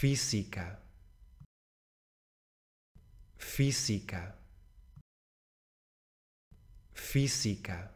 física, física, física.